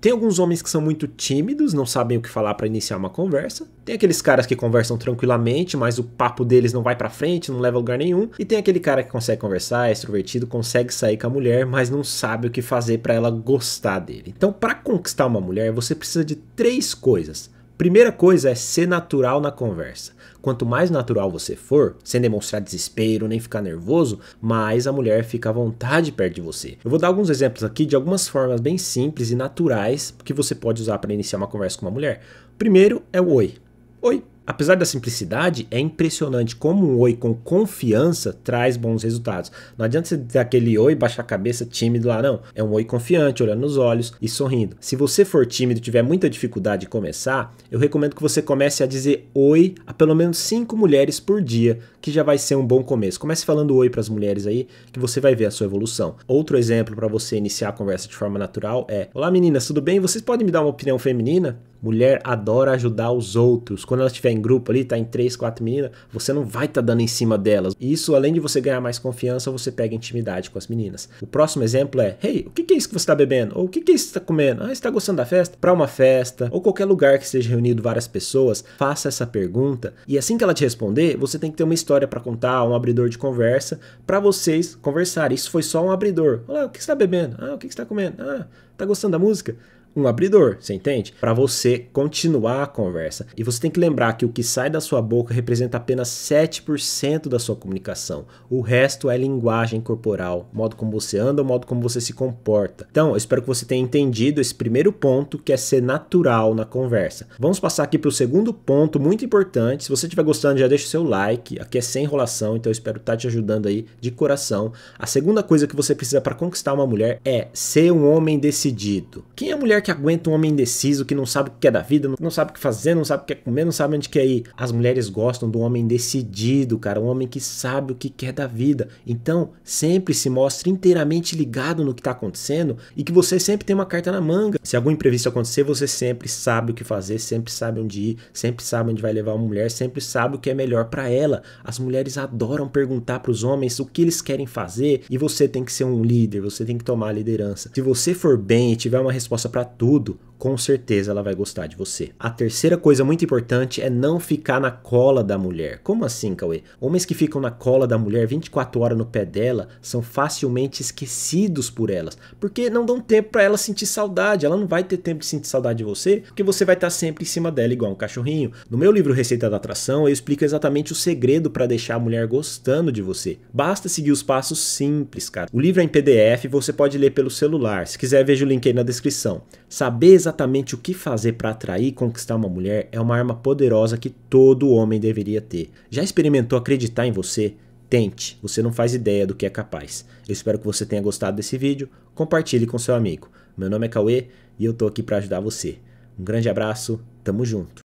Tem alguns homens que são muito tímidos, não sabem o que falar para iniciar uma conversa. Tem aqueles caras que conversam tranquilamente, mas o papo deles não vai para frente, não leva a lugar nenhum. E tem aquele cara que consegue conversar, é extrovertido, consegue sair com a mulher, mas não sabe o que fazer para ela gostar dele. Então, para conquistar uma mulher, você precisa de três coisas: Primeira coisa é ser natural na conversa. Quanto mais natural você for, sem demonstrar desespero nem ficar nervoso, mais a mulher fica à vontade perto de você. Eu vou dar alguns exemplos aqui de algumas formas bem simples e naturais que você pode usar para iniciar uma conversa com uma mulher. Primeiro é o oi. Oi, Apesar da simplicidade, é impressionante como um oi com confiança traz bons resultados. Não adianta você ter aquele oi, baixar a cabeça, tímido lá, não. É um oi confiante, olhando nos olhos e sorrindo. Se você for tímido e tiver muita dificuldade de começar, eu recomendo que você comece a dizer oi a pelo menos 5 mulheres por dia que já vai ser um bom começo. Comece falando oi para as mulheres aí, que você vai ver a sua evolução. Outro exemplo para você iniciar a conversa de forma natural é: Olá meninas, tudo bem? Vocês podem me dar uma opinião feminina? Mulher adora ajudar os outros. Quando ela estiver em grupo ali, tá em três, quatro meninas, você não vai estar tá dando em cima delas. E isso, além de você ganhar mais confiança, você pega intimidade com as meninas. O próximo exemplo é: Hey, o que é isso que você está bebendo? Ou o que é isso que você está é tá comendo? Ah, você está gostando da festa? Para uma festa ou qualquer lugar que esteja reunido várias pessoas, faça essa pergunta. E assim que ela te responder, você tem que ter uma estrutura história para contar, um abridor de conversa, para vocês conversarem. Isso foi só um abridor. Olá, o que está bebendo? Ah, o que está comendo? Ah, tá gostando da música? um abridor, você entende? Para você continuar a conversa. E você tem que lembrar que o que sai da sua boca representa apenas 7% da sua comunicação. O resto é linguagem corporal, modo como você anda, o modo como você se comporta. Então, eu espero que você tenha entendido esse primeiro ponto, que é ser natural na conversa. Vamos passar aqui para o segundo ponto, muito importante. Se você estiver gostando, já deixa o seu like. Aqui é sem enrolação, então eu espero estar tá te ajudando aí de coração. A segunda coisa que você precisa para conquistar uma mulher é ser um homem decidido. Quem é mulher mulher que aguenta um homem indeciso, que não sabe o que é da vida, não sabe o que fazer, não sabe o que é comer, não sabe onde quer é ir. As mulheres gostam do homem decidido, cara, um homem que sabe o que quer é da vida. Então, sempre se mostre inteiramente ligado no que está acontecendo e que você sempre tem uma carta na manga. Se algum imprevisto acontecer, você sempre sabe o que fazer, sempre sabe onde ir, sempre sabe onde vai levar uma mulher, sempre sabe o que é melhor para ela. As mulheres adoram perguntar para os homens o que eles querem fazer e você tem que ser um líder, você tem que tomar a liderança. Se você for bem e tiver uma resposta para tudo com certeza ela vai gostar de você. A terceira coisa muito importante é não ficar na cola da mulher. Como assim, Cauê? Homens que ficam na cola da mulher 24 horas no pé dela são facilmente esquecidos por elas, porque não dão tempo para ela sentir saudade. Ela não vai ter tempo de sentir saudade de você, porque você vai estar sempre em cima dela igual um cachorrinho. No meu livro Receita da Atração, eu explico exatamente o segredo para deixar a mulher gostando de você. Basta seguir os passos simples, cara. O livro é em PDF, você pode ler pelo celular. Se quiser, veja o link aí na descrição. Saber exatamente exatamente o que fazer para atrair e conquistar uma mulher é uma arma poderosa que todo homem deveria ter. Já experimentou acreditar em você? Tente, você não faz ideia do que é capaz. Eu espero que você tenha gostado desse vídeo, compartilhe com seu amigo. Meu nome é Cauê e eu tô aqui para ajudar você. Um grande abraço, tamo junto.